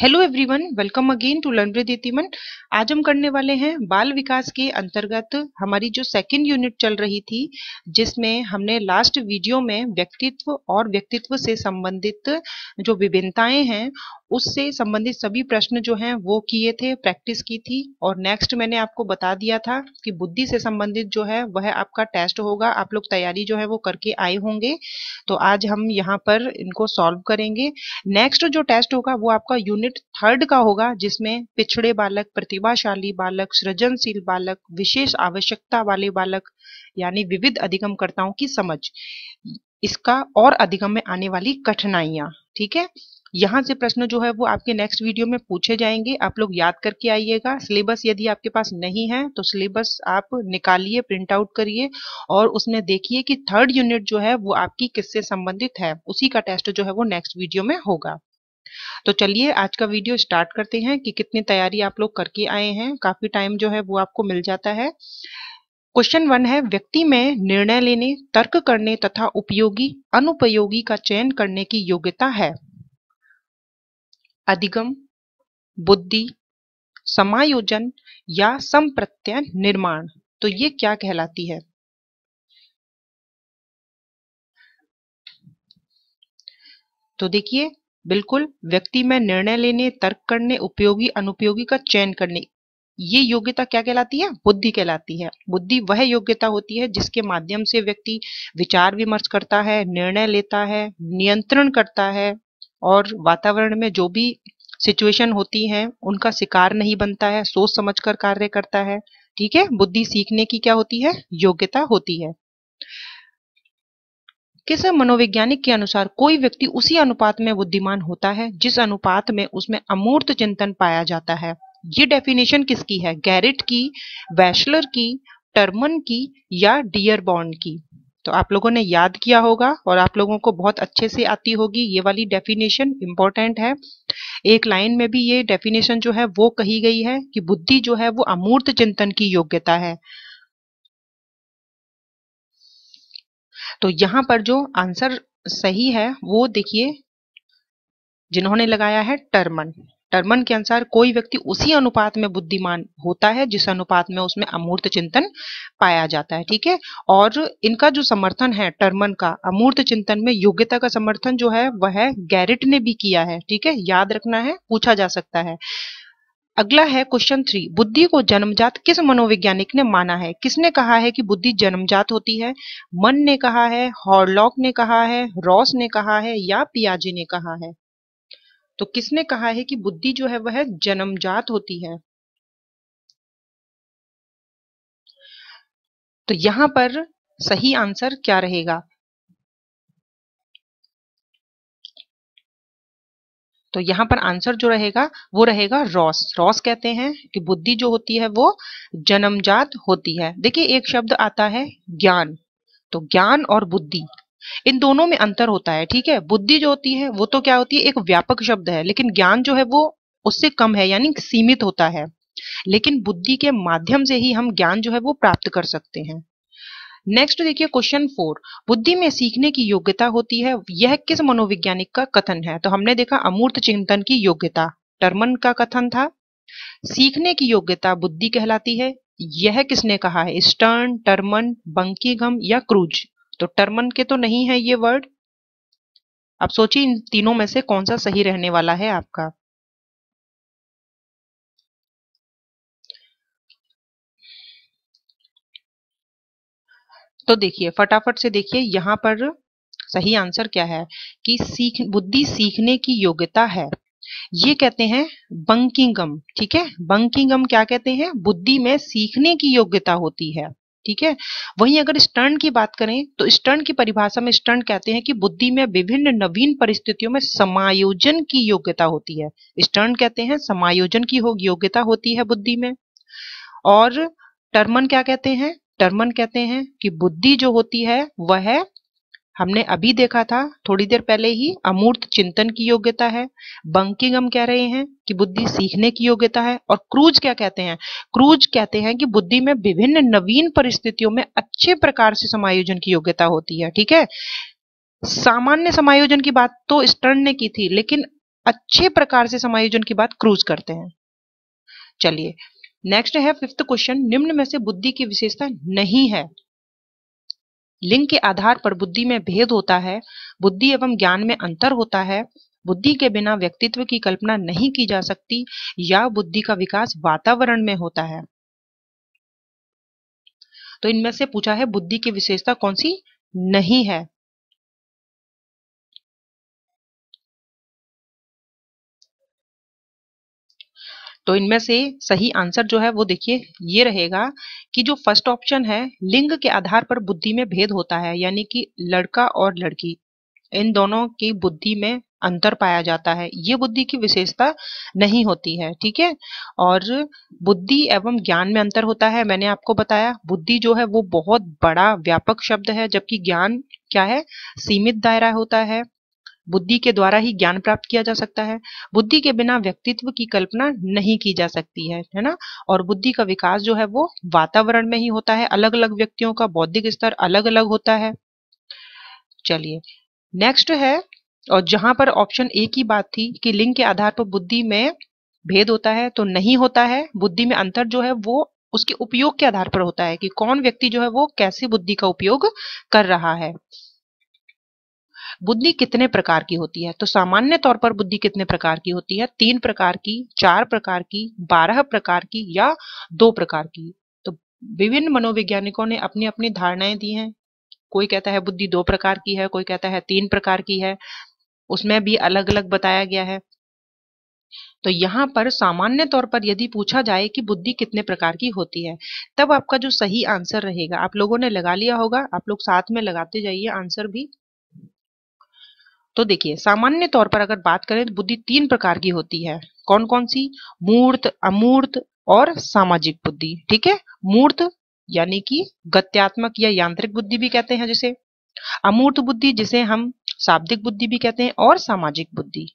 Hello everyone, welcome again to Learn with Itiman. आज हम करने वाले हैं बाल विकास के अंतर्गत हमारी जो सेकंड यूनिट चल रही थी जिसमें हमने लास्ट वीडियो में व्यक्तित्व और व्यक्तित्व से संबंधित जो विभिन्नताएं हैं उससे संबंधित सभी प्रश्न जो हैं वो किए थे प्रैक्टिस की थी और नेक्स्ट मैंने आपको बता दिया था कि बुद्धि से संबंधित जो है वह आपका टेस्ट होगा आप लोग तैयारी जो है वो करके आए होंगे तो आज हम यहाँ पर इनको सॉल्व करेंगे नेक्स्ट जो टेस्ट होगा वो आपका यूनिट थर्ड का होगा जिसमें पिछड़े बालक प्रति प्रतिभाशाली बालक सृजनशील बालक विशेष आवश्यकता वाले बालक यानी विविध अधिगमकर्ताओं की समझ इसका और अधिगम में आने वाली कठिनाइयां ठीक है यहाँ से प्रश्न जो है वो आपके नेक्स्ट वीडियो में पूछे जाएंगे आप लोग याद करके आइएगा सिलेबस यदि आपके पास नहीं है तो सिलेबस आप निकालिए प्रिंट आउट करिए और उसमें देखिए कि थर्ड यूनिट जो है वो आपकी किससे संबंधित है उसी का टेस्ट जो है वो नेक्स्ट वीडियो में होगा तो चलिए आज का वीडियो स्टार्ट करते हैं कि कितनी तैयारी आप लोग करके आए हैं काफ़ी टाइम जो है वो आपको मिल जाता है क्वेश्चन वन है व्यक्ति में निर्णय लेने तर्क करने तथा उपयोगी अनुपयोगी का चयन करने की योग्यता है अधिगम बुद्धि समायोजन या संप्रत्यय निर्माण तो ये क्या कहलाती है तो देखिए बिल्कुल व्यक्ति में निर्णय लेने तर्क करने उपयोगी अनुपयोगी का चयन करने ये योग्यता क्या कहलाती है बुद्धि कहलाती है बुद्धि वह योग्यता होती है जिसके माध्यम से व्यक्ति विचार विमर्श करता है निर्णय लेता है नियंत्रण करता है और वातावरण में जो भी सिचुएशन होती है उनका शिकार नहीं बनता है सोच समझ कर कार्य करता है ठीक है बुद्धि सीखने की क्या होती है योग्यता होती है किस मनोवैज्ञानिक के अनुसार कोई व्यक्ति उसी अनुपात में बुद्धिमान होता है जिस अनुपात में उसमें अमूर्त चिंतन पाया जाता है ये डेफिनेशन किसकी है गैरिट की वैशलर की टर्मन की या बॉन्ड की तो आप लोगों ने याद किया होगा और आप लोगों को बहुत अच्छे से आती होगी ये वाली डेफिनेशन इंपॉर्टेंट है एक लाइन में भी ये डेफिनेशन जो है वो कही गई है कि बुद्धि जो है वो अमूर्त चिंतन की योग्यता है तो यहाँ पर जो आंसर सही है वो देखिए जिन्होंने लगाया है टर्मन टर्मन के अनुसार कोई व्यक्ति उसी अनुपात में बुद्धिमान होता है जिस अनुपात में उसमें अमूर्त चिंतन पाया जाता है ठीक है और इनका जो समर्थन है टर्मन का अमूर्त चिंतन में योग्यता का समर्थन जो है वह गैरिट ने भी किया है ठीक है याद रखना है पूछा जा सकता है अगला है क्वेश्चन थ्री बुद्धि को जन्मजात किस मनोवैज्ञानिक ने माना है किसने कहा है कि बुद्धि जन्मजात होती है मन ने कहा है हॉर्लॉक ने कहा है रॉस ने कहा है या पियाजे ने कहा है तो किसने कहा है कि बुद्धि जो है वह जन्मजात होती है तो यहां पर सही आंसर क्या रहेगा तो यहाँ पर आंसर जो रहेगा वो रहेगा रॉस रॉस कहते हैं कि बुद्धि जो होती है वो जन्मजात होती है देखिए एक शब्द आता है ज्ञान तो ज्ञान और बुद्धि इन दोनों में अंतर होता है ठीक है बुद्धि जो होती है वो तो क्या होती है एक व्यापक शब्द है लेकिन ज्ञान जो है वो उससे कम है यानी सीमित होता है लेकिन बुद्धि के माध्यम से ही हम ज्ञान जो है वो प्राप्त कर सकते हैं नेक्स्ट देखिए क्वेश्चन फोर बुद्धि में सीखने की योग्यता होती है यह किस मनोविज्ञानिक का कथन है तो हमने देखा अमूर्त चिंतन की योग्यता टर्मन का कथन था सीखने की योग्यता बुद्धि कहलाती है यह किसने कहा है स्टर्न टर्मन बंकीगम या क्रूज तो टर्मन के तो नहीं है ये वर्ड अब सोचिए इन तीनों में से कौन सा सही रहने वाला है आपका तो देखिए फटाफट से देखिए यहाँ पर सही आंसर क्या है कि सीख बुद्धि सीखने की योग्यता है ये कहते हैं बंकिंगम ठीक है बंकिंगम क्या कहते हैं बुद्धि में सीखने की योग्यता होती है ठीक है वहीं अगर स्टर्न की बात करें तो स्टर्न की परिभाषा में स्टर्न कहते हैं कि बुद्धि में विभिन्न नवीन परिस्थितियों में समायोजन की योग्यता होती है स्टर्न कहते हैं समायोजन की हो, योग्यता होती है बुद्धि में और टर्मन क्या कहते हैं टर्मन कहते हैं कि बुद्धि जो होती है वह है हमने अभी देखा था थोड़ी देर पहले ही अमूर्त चिंतन की योग्यता है बंकिंग हम कह रहे हैं कि बुद्धि सीखने की योग्यता है और क्रूज क्या कहते हैं क्रूज कहते हैं कि बुद्धि में विभिन्न नवीन परिस्थितियों में अच्छे प्रकार से समायोजन की योग्यता होती है ठीक है सामान्य समायोजन की बात तो स्टर्न ने की थी लेकिन अच्छे प्रकार से समायोजन की बात क्रूज करते हैं चलिए नेक्स्ट है फिफ्थ क्वेश्चन निम्न में से बुद्धि की विशेषता नहीं है लिंग के आधार पर बुद्धि में भेद होता है बुद्धि एवं ज्ञान में अंतर होता है बुद्धि के बिना व्यक्तित्व की कल्पना नहीं की जा सकती या बुद्धि का विकास वातावरण में होता है तो इनमें से पूछा है बुद्धि की विशेषता कौन सी नहीं है तो इनमें से सही आंसर जो है वो देखिए ये रहेगा कि जो फर्स्ट ऑप्शन है लिंग के आधार पर बुद्धि में भेद होता है यानी कि लड़का और लड़की इन दोनों की बुद्धि में अंतर पाया जाता है ये बुद्धि की विशेषता नहीं होती है ठीक है और बुद्धि एवं ज्ञान में अंतर होता है मैंने आपको बताया बुद्धि जो है वो बहुत बड़ा व्यापक शब्द है जबकि ज्ञान क्या है सीमित दायरा होता है बुद्धि के द्वारा ही ज्ञान प्राप्त किया जा सकता है बुद्धि के बिना व्यक्तित्व की कल्पना नहीं की जा सकती है है ना और बुद्धि का विकास जो है वो वातावरण में ही होता है अलग अलग व्यक्तियों का बौद्धिक स्तर अलग अलग होता है चलिए नेक्स्ट है और जहां पर ऑप्शन ए की बात थी कि लिंग के आधार पर बुद्धि में भेद होता है तो नहीं होता है बुद्धि में अंतर जो है वो उसके उपयोग के आधार पर होता है कि कौन व्यक्ति जो है वो कैसी बुद्धि का उपयोग कर रहा है बुद्धि कितने प्रकार की होती है तो सामान्य तौर पर बुद्धि कितने प्रकार की होती है तीन प्रकार की चार प्रकार की बारह प्रकार की या दो प्रकार की तो विभिन्न मनोवैज्ञानिकों ने अपनी अपनी धारणाएं दी हैं कोई कहता है बुद्धि दो प्रकार की है कोई कहता है तीन प्रकार की है उसमें भी अलग अलग बताया गया है तो यहाँ पर सामान्य तौर पर यदि पूछा जाए कि बुद्धि कितने प्रकार की होती है तब आपका जो सही आंसर रहेगा आप लोगों ने लगा लिया होगा आप लोग साथ में लगाते जाइए आंसर भी तो देखिए सामान्य तौर पर अगर बात करें तो बुद्धि तीन प्रकार की होती है कौन कौन सी मूर्त अमूर्त और सामाजिक बुद्धि ठीक है मूर्त यानी कि गत्यात्मक या यांत्रिक बुद्धि भी कहते हैं जिसे अमूर्त बुद्धि जिसे हम शाब्दिक बुद्धि भी कहते हैं और सामाजिक बुद्धि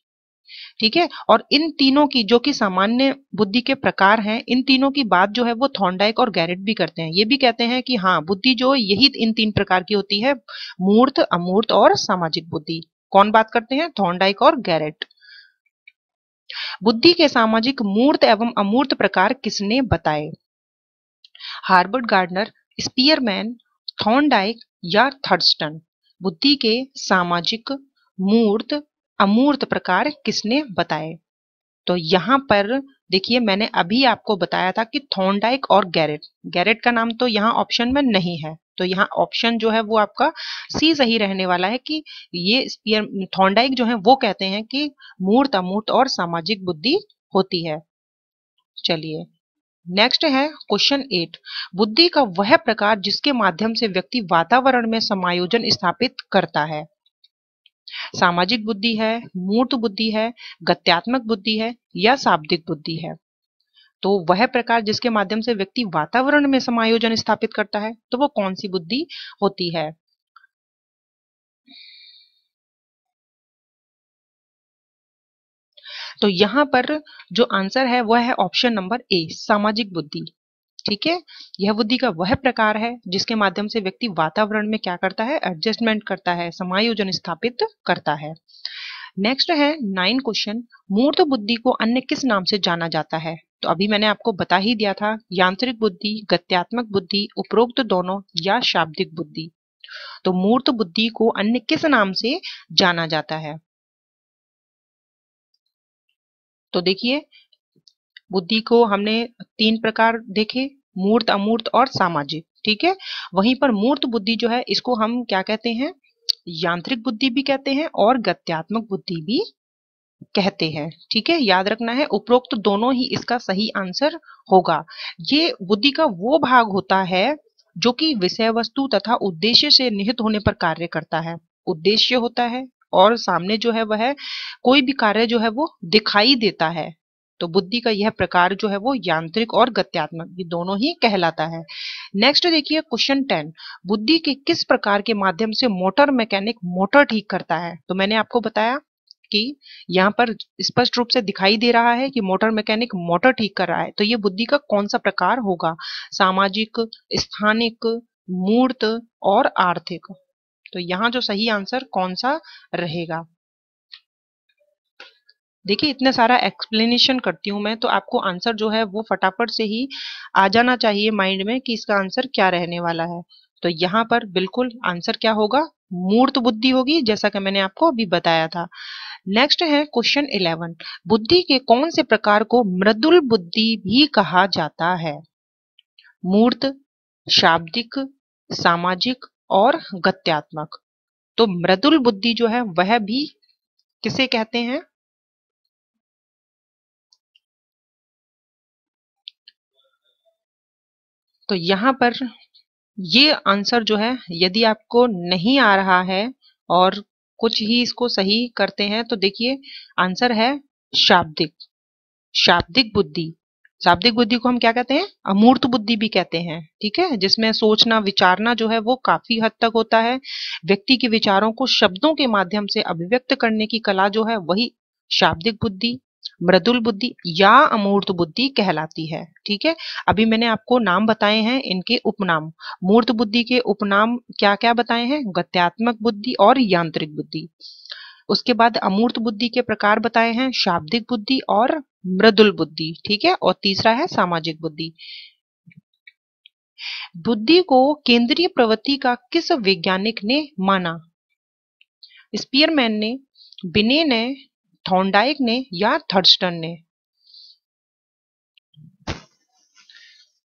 ठीक है और इन तीनों की जो कि सामान्य बुद्धि के प्रकार हैं इन तीनों की बात जो है वो थॉन्डाइक और गैरेट भी करते हैं ये भी कहते हैं कि हाँ बुद्धि जो यही इन तीन प्रकार की होती है मूर्त अमूर्त और सामाजिक बुद्धि कौन बात करते हैं थॉन्डाइक और गैरेट बुद्धि के सामाजिक मूर्त एवं अमूर्त प्रकार किसने बताए हार्बर्ट गार्डनर स्पीयरमैन थॉन्डाइक या थर्स्टन बुद्धि के सामाजिक मूर्त अमूर्त प्रकार किसने बताए तो यहां पर देखिए मैंने अभी आपको बताया था कि थॉन्डाइक और गैरेट गैरेट का नाम तो यहाँ ऑप्शन में नहीं है तो यहाँ ऑप्शन जो है वो आपका सी सही रहने वाला है कि ये स्पियर थॉन्डाइक जो है वो कहते हैं कि मूर्त अमूर्त और सामाजिक बुद्धि होती है चलिए नेक्स्ट है क्वेश्चन एट बुद्धि का वह प्रकार जिसके माध्यम से व्यक्ति वातावरण में समायोजन स्थापित करता है सामाजिक बुद्धि है मूर्त बुद्धि है गत्यात्मक बुद्धि है या शाब्दिक बुद्धि है तो वह प्रकार जिसके माध्यम से व्यक्ति वातावरण में समायोजन स्थापित करता है तो वो कौन सी बुद्धि होती है तो यहां पर जो आंसर है वह है ऑप्शन नंबर ए सामाजिक बुद्धि ठीक है यह बुद्धि का वह प्रकार है जिसके माध्यम से व्यक्ति वातावरण में क्या करता है एडजस्टमेंट करता है समायोजन स्थापित करता है नेक्स्ट है नाइन क्वेश्चन मूर्त बुद्धि को अन्य किस नाम से जाना जाता है तो अभी मैंने आपको बता ही दिया था यांत्रिक बुद्धि गत्यात्मक बुद्धि उपरोक्त दोनों या शाब्दिक बुद्धि तो मूर्त बुद्धि को अन्य किस नाम से जाना जाता है तो देखिए बुद्धि को हमने तीन प्रकार देखे मूर्त अमूर्त और सामाजिक ठीक है वहीं पर मूर्त बुद्धि जो है इसको हम क्या कहते हैं यांत्रिक बुद्धि भी कहते हैं और गत्यात्मक बुद्धि भी कहते हैं ठीक है याद रखना है उपरोक्त दोनों ही इसका सही आंसर होगा ये बुद्धि का वो भाग होता है जो कि विषय वस्तु तथा उद्देश्य से निहित होने पर कार्य करता है उद्देश्य होता है और सामने जो है वह कोई भी कार्य जो है वो दिखाई देता है तो बुद्धि का यह प्रकार जो है वो यांत्रिक और गत्यात्मक ये दोनों ही कहलाता है नेक्स्ट देखिए क्वेश्चन टेन बुद्धि के किस प्रकार के माध्यम से मोटर मैकेनिक मोटर ठीक करता है तो मैंने आपको बताया कि यहाँ पर स्पष्ट रूप से दिखाई दे रहा है कि मोटर मैकेनिक मोटर ठीक कर रहा है तो ये बुद्धि का कौन सा प्रकार होगा सामाजिक स्थानिक मूर्त और आर्थिक तो यहाँ जो सही आंसर कौन सा रहेगा देखिए इतना सारा एक्सप्लेनेशन करती हूँ मैं तो आपको आंसर जो है वो फटाफट से ही आ जाना चाहिए माइंड में कि इसका आंसर क्या रहने वाला है तो यहाँ पर बिल्कुल आंसर क्या होगा मूर्त बुद्धि होगी जैसा कि मैंने आपको अभी बताया था नेक्स्ट है क्वेश्चन इलेवन बुद्धि के कौन से प्रकार को मृदुल बुद्धि भी कहा जाता है मूर्त शाब्दिक सामाजिक और गत्यात्मक तो मृदुल बुद्धि जो है वह भी किसे कहते हैं तो यहां पर ये आंसर जो है यदि आपको नहीं आ रहा है और कुछ ही इसको सही करते हैं तो देखिए आंसर है शाब्दिक शाब्दिक बुद्धि शाब्दिक बुद्धि को हम क्या कहते हैं अमूर्त बुद्धि भी कहते हैं ठीक है जिसमें सोचना विचारना जो है वो काफी हद तक होता है व्यक्ति के विचारों को शब्दों के माध्यम से अभिव्यक्त करने की कला जो है वही शाब्दिक बुद्धि मृदुल बुद्धि या अमूर्त बुद्धि कहलाती है ठीक है अभी मैंने आपको नाम बताए हैं इनके उपनाम मूर्त बुद्धि के उपनाम क्या क्या बताए हैं गत्यात्मक बुद्धि और यांत्रिक बुद्धि उसके बाद अमूर्त बुद्धि के प्रकार बताए हैं शाब्दिक बुद्धि और मृदुल बुद्धि ठीक है और तीसरा है सामाजिक बुद्धि बुद्धि को केंद्रीय प्रवृत्ति का किस वैज्ञानिक ने माना स्पीयरमैन ने बिने ने थॉन्डाइक ने या थर्स्टन ने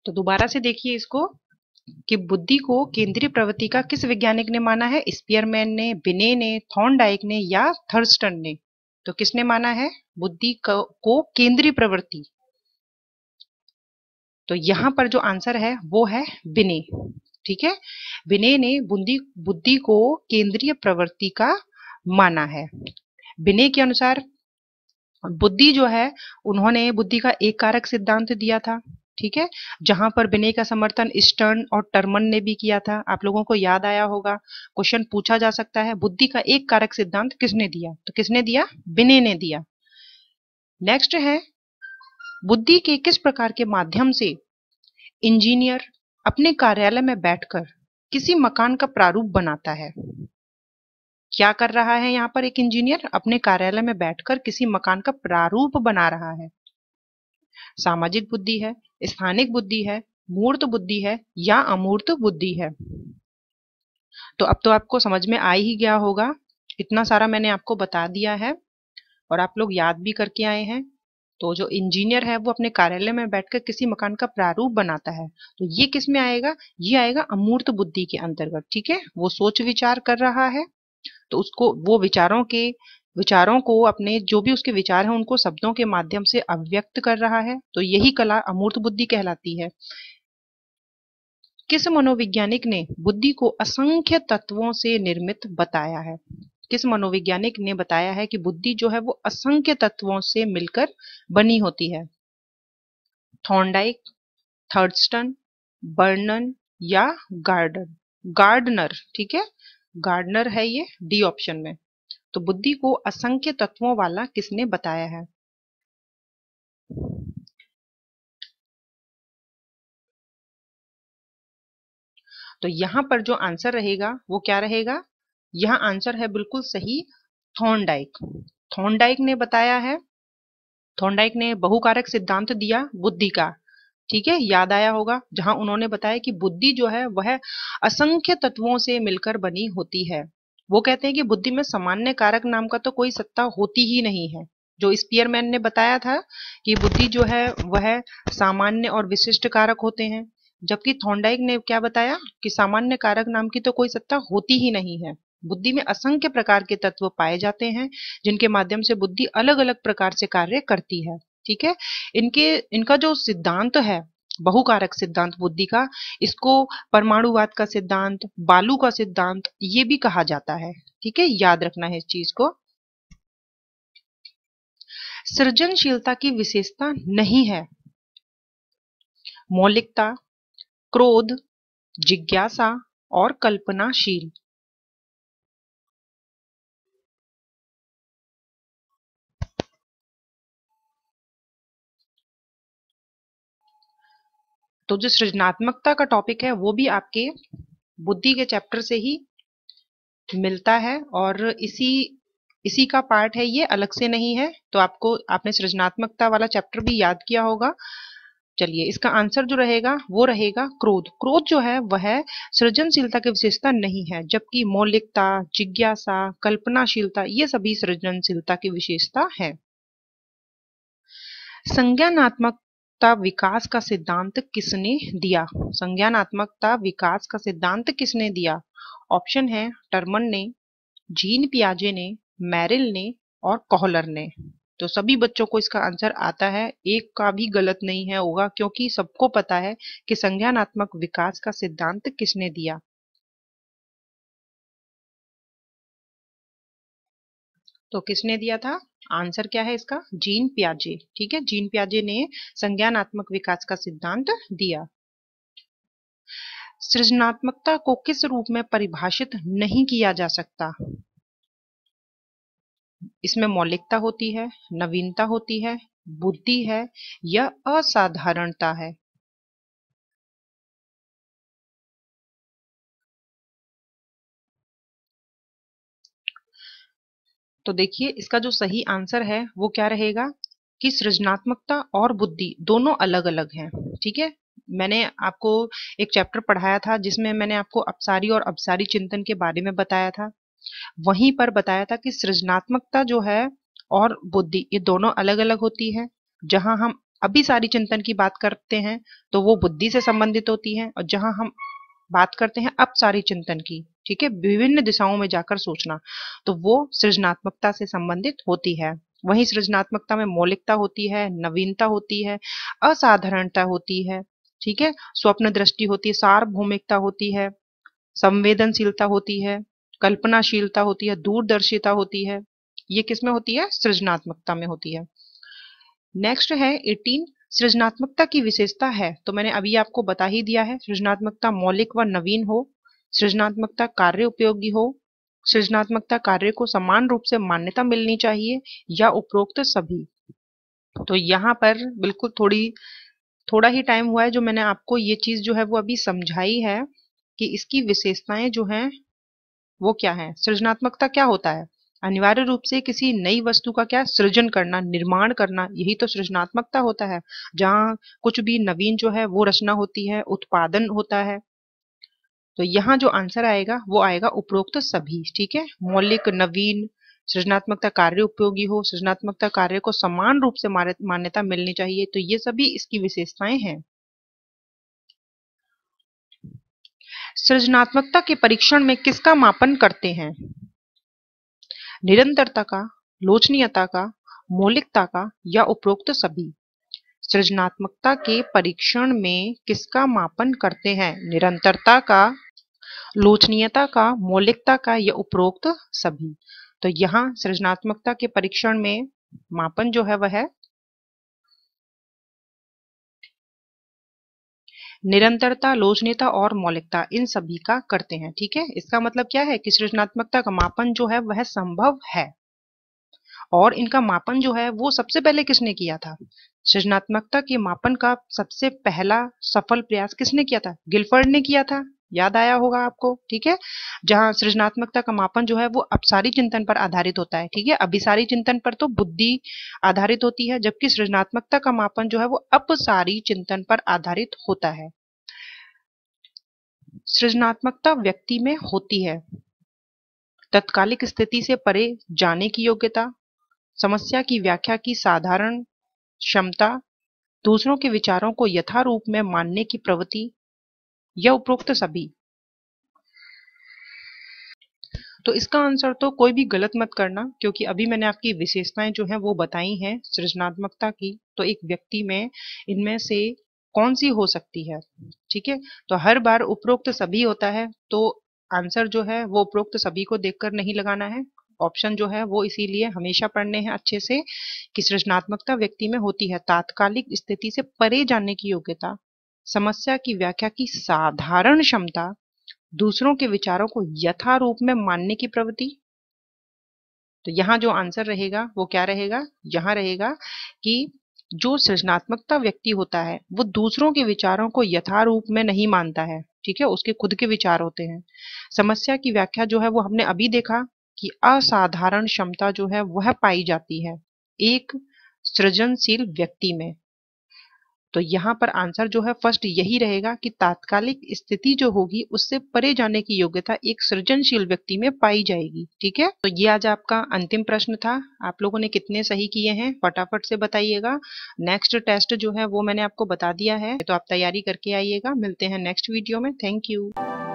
तो दोबारा से देखिए इसको कि बुद्धि को केंद्रीय प्रवृत्ति का किस वैज्ञानिक ने माना है स्पियरमैन ने बिने ने थॉन्डाइक ने या थर्स्टन ने तो किसने माना है बुद्धि को, केंद्रीय प्रवृत्ति तो यहां पर जो आंसर है वो है बिने ठीक है बिने ने बुद्धि बुद्धि को केंद्रीय प्रवृत्ति का माना है विनय के अनुसार बुद्धि जो है उन्होंने बुद्धि का एक कारक सिद्धांत दिया था ठीक है जहां पर विनय का समर्थन स्टर्न और टर्मन ने भी किया था आप लोगों को याद आया होगा क्वेश्चन पूछा जा सकता है बुद्धि का एक कारक सिद्धांत किसने दिया तो किसने दिया विनय ने दिया नेक्स्ट है बुद्धि के किस प्रकार के माध्यम से इंजीनियर अपने कार्यालय में बैठकर किसी मकान का प्रारूप बनाता है क्या कर रहा है यहाँ पर एक इंजीनियर अपने कार्यालय में बैठकर किसी मकान का प्रारूप बना रहा है सामाजिक बुद्धि है स्थानिक बुद्धि है मूर्त बुद्धि है या अमूर्त बुद्धि है तो अब तो आपको समझ में आ ही गया होगा इतना सारा मैंने आपको बता दिया है और आप लोग याद भी करके आए हैं तो जो इंजीनियर है वो अपने कार्यालय में बैठकर किसी मकान का प्रारूप बनाता है तो ये किस में आएगा ये आएगा अमूर्त बुद्धि के अंतर्गत ठीक है वो सोच विचार कर रहा है तो उसको वो विचारों के विचारों को अपने जो भी उसके विचार हैं उनको शब्दों के माध्यम से अभिव्यक्त कर रहा है तो यही कला अमूर्त बुद्धि कहलाती है किस मनोवैज्ञानिक ने बुद्धि को असंख्य तत्वों से निर्मित बताया है किस मनोवैज्ञानिक ने बताया है कि बुद्धि जो है वो असंख्य तत्वों से मिलकर बनी होती है थॉन्डाइक थर्डस्टन बर्नन या गार्डन गार्डनर ठीक है गार्डनर है ये डी ऑप्शन में तो बुद्धि को असंख्य तत्वों वाला किसने बताया है तो यहां पर जो आंसर रहेगा वो क्या रहेगा यह आंसर है बिल्कुल सही थॉर्नडाइक थॉर्नडाइक ने बताया है थॉर्नडाइक ने बहुकारक सिद्धांत दिया बुद्धि का ठीक है याद आया होगा जहां उन्होंने बताया कि बुद्धि जो है वह असंख्य तत्वों से मिलकर बनी होती है वो कहते हैं कि बुद्धि में सामान्य कारक नाम का तो कोई सत्ता होती ही नहीं है जो स्पियरमैन ने बताया था कि बुद्धि जो है वह सामान्य और विशिष्ट कारक होते हैं जबकि थोंडाइक ने क्या बताया कि सामान्य कारक नाम की तो कोई सत्ता होती ही नहीं है बुद्धि में असंख्य प्रकार के तत्व पाए जाते हैं जिनके माध्यम से बुद्धि अलग अलग प्रकार से कार्य करती है ठीक है इनके इनका जो सिद्धांत है बहुकारक सिद्धांत बुद्धि का इसको परमाणुवाद का सिद्धांत बालू का सिद्धांत ये भी कहा जाता है ठीक है याद रखना है इस चीज को सृजनशीलता की विशेषता नहीं है मौलिकता क्रोध जिज्ञासा और कल्पनाशील तो जो सृजनात्मकता का टॉपिक है वो भी आपके बुद्धि के चैप्टर से ही मिलता है और इसी इसी का पार्ट है ये अलग से नहीं है तो आपको आपने सृजनात्मकता वाला चैप्टर भी याद किया होगा चलिए इसका आंसर जो रहेगा वो रहेगा क्रोध क्रोध जो है वह सृजनशीलता की विशेषता नहीं है जबकि मौलिकता जिज्ञासा कल्पनाशीलता ये सभी सृजनशीलता की विशेषता है संज्ञानात्मक संज्ञानात्मकता विकास का सिद्धांत किसने दिया संज्ञानात्मकता विकास का सिद्धांत किसने दिया ऑप्शन है टर्मन ने जीन पियाजे ने मैरिल ने और कोहलर ने तो सभी बच्चों को इसका आंसर आता है एक का भी गलत नहीं है होगा क्योंकि सबको पता है कि संज्ञानात्मक विकास का सिद्धांत किसने दिया तो किसने दिया था आंसर क्या है इसका जीन प्याजे ठीक है जीन प्याजे ने संज्ञानात्मक विकास का सिद्धांत दिया सृजनात्मकता को किस रूप में परिभाषित नहीं किया जा सकता इसमें मौलिकता होती है नवीनता होती है बुद्धि है या असाधारणता है तो देखिए इसका जो सही आंसर है वो क्या रहेगा कि सृजनात्मकता और बुद्धि दोनों अलग अलग हैं ठीक है मैंने आपको एक चैप्टर पढ़ाया था जिसमें मैंने आपको अपसारी और अपसारी चिंतन के बारे में बताया था वहीं पर बताया था कि सृजनात्मकता जो है और बुद्धि ये दोनों अलग अलग होती है जहां हम अभी सारी चिंतन की बात करते हैं तो वो बुद्धि से संबंधित होती है और जहां हम बात करते हैं अपसारी चिंतन की ठीक है विभिन्न दिशाओं में जाकर सोचना तो वो सृजनात्मकता से संबंधित होती है वही सृजनात्मकता में मौलिकता होती है नवीनता होती है असाधारणता होती है ठीक है स्वप्न दृष्टि होती है सार्वभौमिकता होती है संवेदनशीलता होती है कल्पनाशीलता होती है दूरदर्शिता होती है ये किसमें होती है सृजनात्मकता में होती है नेक्स्ट है एटीन सृजनात्मकता की विशेषता है तो मैंने अभी आपको बता ही दिया है सृजनात्मकता मौलिक व नवीन हो सृजनात्मकता कार्य उपयोगी हो सृजनात्मकता कार्य को समान रूप से मान्यता मिलनी चाहिए या उपरोक्त सभी तो यहाँ पर बिल्कुल थोड़ी थोड़ा ही टाइम हुआ है जो मैंने आपको ये चीज जो है वो अभी समझाई है कि इसकी विशेषताएं जो हैं वो क्या है सृजनात्मकता क्या होता है अनिवार्य रूप से किसी नई वस्तु का क्या सृजन करना निर्माण करना यही तो सृजनात्मकता होता है जहाँ कुछ भी नवीन जो है वो रचना होती है उत्पादन होता है तो यहाँ जो आंसर आएगा वो आएगा उपरोक्त तो सभी ठीक है मौलिक नवीन सृजनात्मकता कार्य उपयोगी हो सृजनात्मकता कार्य को समान रूप से मान्यता मिलनी चाहिए तो ये सभी इसकी विशेषताएं हैं सृजनात्मकता के परीक्षण में किसका मापन करते हैं निरंतरता का लोचनीयता का मौलिकता का या उपरोक्त सभी सृजनात्मकता के परीक्षण में किसका मापन करते हैं निरंतरता का लोचनीयता का मौलिकता का या उपरोक्त सभी तो यहाँ सृजनात्मकता के परीक्षण में मापन जो है वह है निरंतरता लोचनीयता और मौलिकता इन सभी का करते हैं ठीक है इसका मतलब क्या है कि सृजनात्मकता का मापन जो है वह संभव है और इनका मापन जो है वो सबसे पहले किसने किया था सृजनात्मकता के मापन का सबसे पहला सफल प्रयास किसने किया था गिलफर्ड ने किया था याद आया होगा आपको ठीक है जहां सृजनात्मकता का मापन जो है वो अपसारी चिंतन पर आधारित होता है ठीक है अभिसारी चिंतन पर तो बुद्धि आधारित होती है जबकि सृजनात्मकता का मापन जो है वो अपसारी चिंतन पर आधारित होता है सृजनात्मकता व्यक्ति में होती है तत्कालिक स्थिति से परे जाने की योग्यता समस्या की व्याख्या की साधारण क्षमता दूसरों के विचारों को यथारूप में मानने की प्रवृत्ति या उपरोक्त सभी तो इसका आंसर तो कोई भी गलत मत करना क्योंकि अभी मैंने आपकी विशेषताएं जो हैं वो बताई हैं सृजनात्मकता की तो एक व्यक्ति में इनमें से कौन सी हो सकती है ठीक है तो हर बार उपरोक्त सभी होता है तो आंसर जो है वो उपरोक्त सभी को देखकर नहीं लगाना है ऑप्शन जो है वो इसीलिए हमेशा पढ़ने हैं अच्छे से कि सृजनात्मकता व्यक्ति में होती है तात्कालिक स्थिति से परे जाने की योग्यता समस्या की व्याख्या की साधारण क्षमता दूसरों के विचारों को यथारूप में मानने की प्रवृत्ति तो यहां जो आंसर रहेगा वो क्या रहेगा यहां रहेगा कि जो सृजनात्मकता व्यक्ति होता है वो दूसरों के विचारों को यथारूप में नहीं मानता है ठीक है उसके खुद के विचार होते हैं समस्या की व्याख्या जो है वो हमने अभी देखा कि असाधारण क्षमता जो है वह पाई जाती है एक सृजनशील व्यक्ति में तो यहाँ पर आंसर जो है फर्स्ट यही रहेगा कि तात्कालिक स्थिति जो होगी उससे परे जाने की योग्यता एक सृजनशील व्यक्ति में पाई जाएगी ठीक है तो ये आज आपका अंतिम प्रश्न था आप लोगों ने कितने सही किए हैं फटाफट से बताइएगा नेक्स्ट टेस्ट जो है वो मैंने आपको बता दिया है तो आप तैयारी करके आइएगा मिलते हैं नेक्स्ट वीडियो में थैंक यू